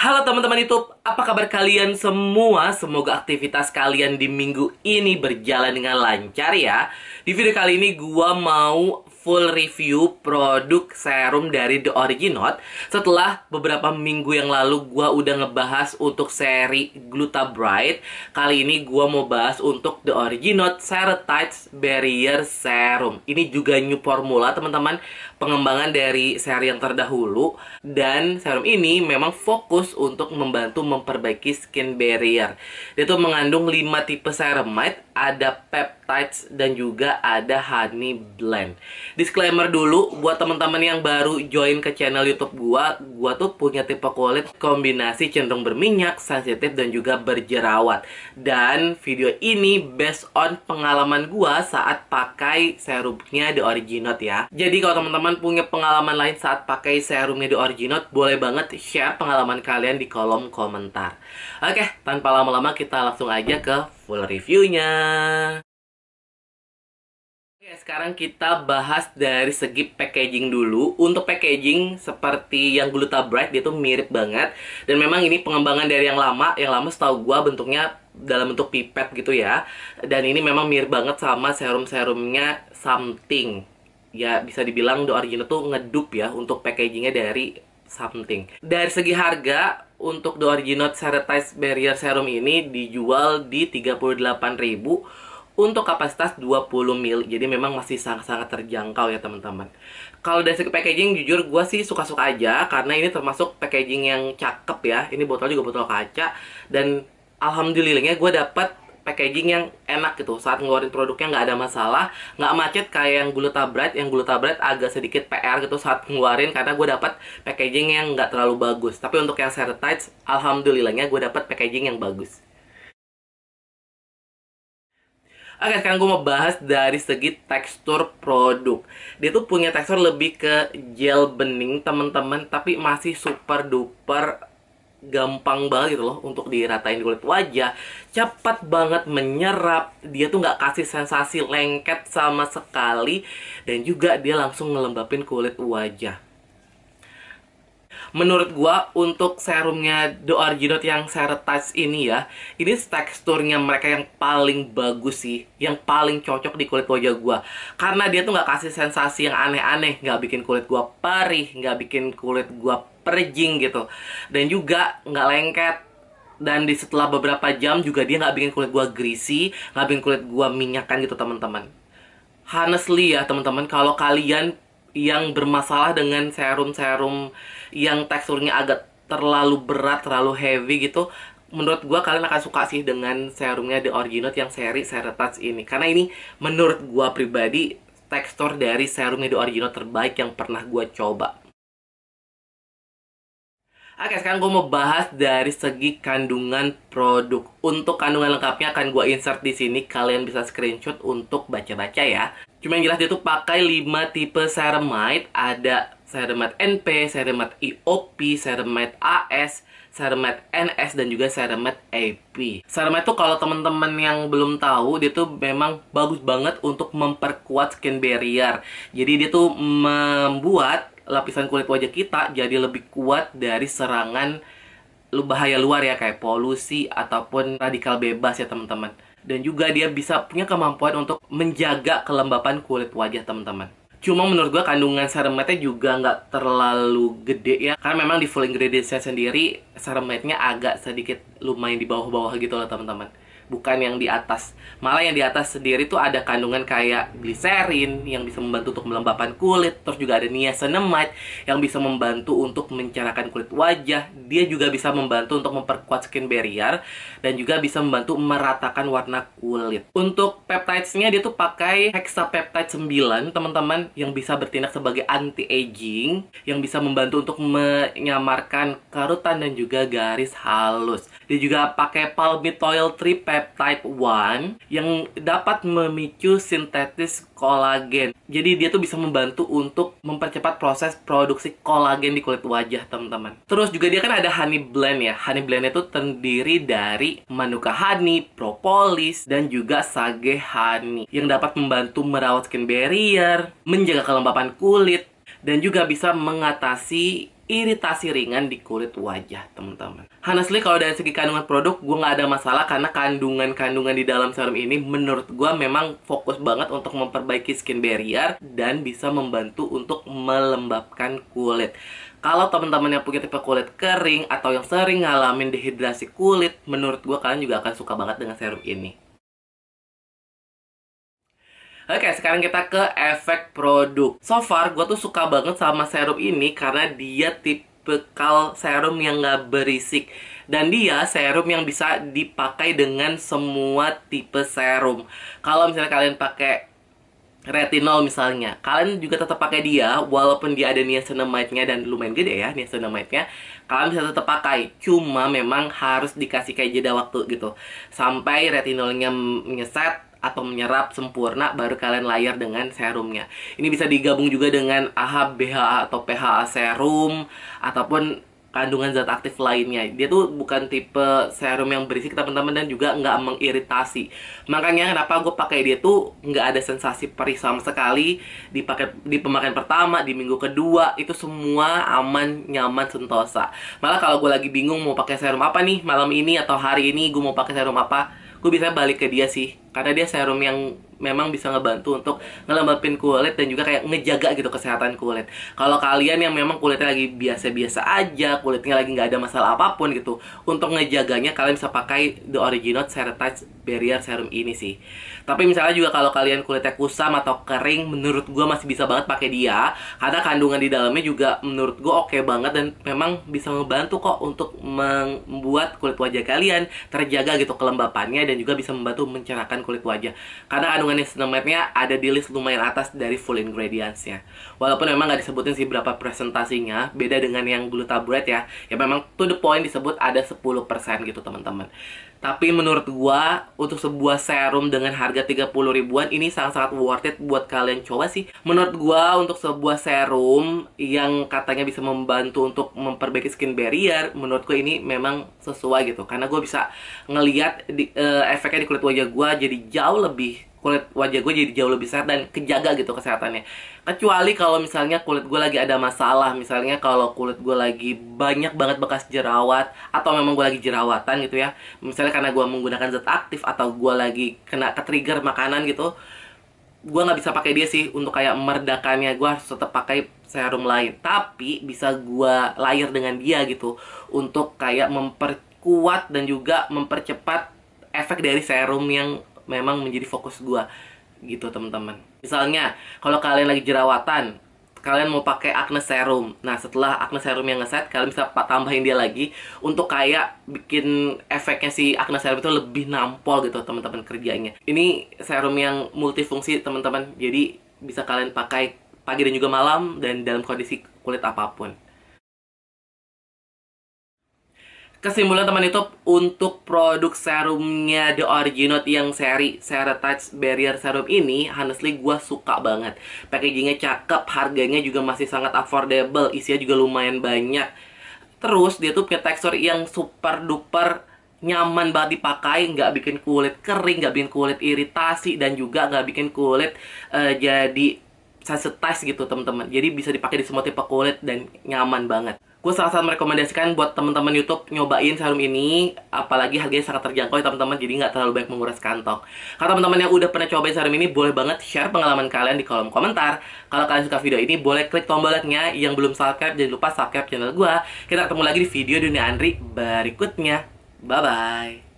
Halo teman-teman YouTube, apa kabar kalian semua? Semoga aktivitas kalian di minggu ini berjalan dengan lancar ya. Di video kali ini gua mau full review produk serum dari The Originot setelah beberapa minggu yang lalu gue udah ngebahas untuk seri Gluta Bright kali ini gue mau bahas untuk The Originot Ceratides Barrier Serum ini juga new formula teman-teman pengembangan dari seri yang terdahulu dan serum ini memang fokus untuk membantu memperbaiki skin barrier dia tuh mengandung 5 tipe ceramide ada peptides dan juga ada honey blend disclaimer dulu buat teman-teman yang baru join ke channel YouTube gua, gua tuh punya tipe kulit kombinasi cenderung berminyak, sensitif dan juga berjerawat. Dan video ini based on pengalaman gua saat pakai serumnya The Originot ya. Jadi kalau teman-teman punya pengalaman lain saat pakai serumnya The Originot, boleh banget share pengalaman kalian di kolom komentar. Oke, tanpa lama-lama kita langsung aja ke full reviewnya. Oke, sekarang kita bahas dari segi packaging dulu. Untuk packaging seperti yang Gluta Bright dia tuh mirip banget dan memang ini pengembangan dari yang lama. Yang lama setahu gua bentuknya dalam bentuk pipet gitu ya. Dan ini memang mirip banget sama serum-serumnya Something. Ya bisa dibilang The Original tuh ngedup ya untuk packagingnya dari Something. Dari segi harga untuk The Original Ceratized Barrier Serum ini dijual di 38.000 untuk kapasitas 20 mil, Jadi memang masih sangat-sangat terjangkau ya teman-teman. Kalau dari segi packaging jujur gue sih suka-suka aja karena ini termasuk packaging yang cakep ya. Ini botol juga botol kaca dan alhamdulillahnya gue dapat packaging yang enak gitu saat ngeluarin produknya nggak ada masalah nggak macet kayak yang gula bread, yang gula bread agak sedikit PR gitu saat ngeluarin karena gue dapat packaging yang nggak terlalu bagus tapi untuk yang certified alhamdulillahnya gue dapat packaging yang bagus Oke, sekarang gue mau bahas dari segi tekstur produk. Dia tuh punya tekstur lebih ke gel bening, teman-teman, tapi masih super duper gampang banget gitu loh untuk diratain kulit wajah cepat banget menyerap dia tuh nggak kasih sensasi lengket sama sekali dan juga dia langsung ngelembapin kulit wajah menurut gua untuk serumnya The Original yang Serre Touch ini ya, ini teksturnya mereka yang paling bagus sih, yang paling cocok di kulit wajah gua. Karena dia tuh nggak kasih sensasi yang aneh-aneh, nggak -aneh, bikin kulit gua perih, nggak bikin kulit gua perjing gitu. Dan juga nggak lengket, dan di setelah beberapa jam juga dia nggak bikin kulit gua greasy, nggak bikin kulit gua minyakan gitu teman-teman. Honestly ya teman-teman, kalau kalian yang bermasalah dengan serum-serum yang teksturnya agak terlalu berat, terlalu heavy gitu menurut gue kalian akan suka sih dengan serumnya The Original yang seri Touch ini karena ini menurut gue pribadi tekstur dari serumnya The Original terbaik yang pernah gue coba Oke, sekarang gue mau bahas dari segi kandungan produk. Untuk kandungan lengkapnya akan gue insert di sini. Kalian bisa screenshot untuk baca-baca ya. Cuma yang jelas dia tuh pakai 5 tipe ceramide, ada ceramide NP, ceramide IOP, ceramide AS, ceramide NS dan juga ceramide AP. Ceramide tuh kalau teman-teman yang belum tahu, dia tuh memang bagus banget untuk memperkuat skin barrier. Jadi dia tuh membuat lapisan kulit wajah kita jadi lebih kuat dari serangan bahaya luar ya kayak polusi ataupun radikal bebas ya teman-teman dan juga dia bisa punya kemampuan untuk menjaga kelembapan kulit wajah teman-teman. Cuma menurut gue kandungan serumnya juga nggak terlalu gede ya Karena memang di full ingredientsnya sendiri serumnya agak sedikit lumayan di bawah-bawah gitu loh teman-teman Bukan yang di atas Malah yang di atas sendiri tuh ada kandungan kayak gliserin Yang bisa membantu untuk melembapkan kulit Terus juga ada niacinamide Yang bisa membantu untuk mencerahkan kulit wajah dia juga bisa membantu untuk memperkuat skin barrier dan juga bisa membantu meratakan warna kulit. Untuk peptidesnya dia tuh pakai hexapeptide 9 teman-teman yang bisa bertindak sebagai anti aging yang bisa membantu untuk menyamarkan kerutan dan juga garis halus. Dia juga pakai palmitoyl 3 peptide 1 yang dapat memicu sintetis kolagen. Jadi dia tuh bisa membantu untuk mempercepat proses produksi kolagen di kulit wajah teman-teman. Terus juga dia kan ada ada honey blend ya. Honey blend itu terdiri dari manuka honey, propolis, dan juga sage honey yang dapat membantu merawat skin barrier, menjaga kelembapan kulit, dan juga bisa mengatasi iritasi ringan di kulit wajah teman-teman. Honestly kalau dari segi kandungan produk gue nggak ada masalah karena kandungan-kandungan di dalam serum ini menurut gue memang fokus banget untuk memperbaiki skin barrier dan bisa membantu untuk melembabkan kulit. Kalau teman-teman yang punya tipe kulit kering atau yang sering ngalamin dehidrasi kulit, menurut gue kalian juga akan suka banget dengan serum ini. Oke, okay, sekarang kita ke efek produk. So far, gue tuh suka banget sama serum ini karena dia tipikal serum yang nggak berisik. Dan dia serum yang bisa dipakai dengan semua tipe serum. Kalau misalnya kalian pakai retinol misalnya, kalian juga tetap pakai dia walaupun dia ada niacinamide-nya dan lumayan gede ya niacinamide-nya. Kalian bisa tetap pakai, cuma memang harus dikasih kayak jeda waktu gitu. Sampai retinolnya menyeset atau menyerap sempurna baru kalian layar dengan serumnya. Ini bisa digabung juga dengan AHA, BHA atau PHA serum ataupun kandungan zat aktif lainnya. Dia tuh bukan tipe serum yang berisik teman-teman dan juga nggak mengiritasi. Makanya kenapa gue pakai dia tuh nggak ada sensasi perih sama sekali dipakai di pemakaian pertama, di minggu kedua itu semua aman, nyaman, sentosa. Malah kalau gue lagi bingung mau pakai serum apa nih malam ini atau hari ini gue mau pakai serum apa, gue bisa balik ke dia sih karena dia serum yang memang bisa ngebantu untuk ngelembapin kulit dan juga kayak ngejaga gitu kesehatan kulit. Kalau kalian yang memang kulitnya lagi biasa-biasa aja, kulitnya lagi nggak ada masalah apapun gitu, untuk ngejaganya kalian bisa pakai the original ceratite barrier serum ini sih. Tapi misalnya juga kalau kalian kulitnya kusam atau kering, menurut gue masih bisa banget pakai dia. Karena kandungan di dalamnya juga menurut gue oke okay banget dan memang bisa membantu kok untuk membuat kulit wajah kalian terjaga gitu kelembapannya dan juga bisa membantu mencerahkan kulit wajah. Karena kandungannya niacinamide ada di list lumayan atas dari full ingredients-nya. Walaupun memang nggak disebutin sih berapa presentasinya, beda dengan yang glutabrat ya. Ya memang to the point disebut ada 10% gitu teman-teman. Tapi menurut gua untuk sebuah serum dengan harga 30 ribuan ini sangat-sangat worth it buat kalian coba sih. Menurut gua untuk sebuah serum yang katanya bisa membantu untuk memperbaiki skin barrier, menurut gua ini memang sesuai gitu. Karena gua bisa ngelihat di, uh, efeknya di kulit wajah gua jadi jauh lebih kulit wajah gue jadi jauh lebih sehat dan kejaga gitu kesehatannya kecuali kalau misalnya kulit gue lagi ada masalah misalnya kalau kulit gue lagi banyak banget bekas jerawat atau memang gue lagi jerawatan gitu ya misalnya karena gue menggunakan zat aktif atau gue lagi kena ke trigger makanan gitu gue nggak bisa pakai dia sih untuk kayak meredakannya gue harus tetap pakai serum lain tapi bisa gue layer dengan dia gitu untuk kayak memperkuat dan juga mempercepat efek dari serum yang memang menjadi fokus gue gitu teman-teman misalnya kalau kalian lagi jerawatan kalian mau pakai acne serum nah setelah acne serum yang ngeset kalian bisa tambahin dia lagi untuk kayak bikin efeknya si acne serum itu lebih nampol gitu teman-teman kerjanya ini serum yang multifungsi teman-teman jadi bisa kalian pakai pagi dan juga malam dan dalam kondisi kulit apapun kesimpulan teman itu untuk produk serumnya The Original yang seri Touch Barrier Serum ini honestly gue suka banget packagingnya cakep harganya juga masih sangat affordable isinya juga lumayan banyak terus dia tuh punya tekstur yang super duper nyaman banget dipakai nggak bikin kulit kering nggak bikin kulit iritasi dan juga nggak bikin kulit uh, jadi sensitize gitu teman-teman jadi bisa dipakai di semua tipe kulit dan nyaman banget gue sangat-sangat merekomendasikan buat teman-teman YouTube nyobain serum ini apalagi harganya sangat terjangkau ya teman-teman jadi nggak terlalu banyak menguras kantong kalau teman-teman yang udah pernah cobain serum ini boleh banget share pengalaman kalian di kolom komentar kalau kalian suka video ini boleh klik tombol like-nya yang belum subscribe jangan lupa subscribe channel gue kita ketemu lagi di video dunia Andri berikutnya bye bye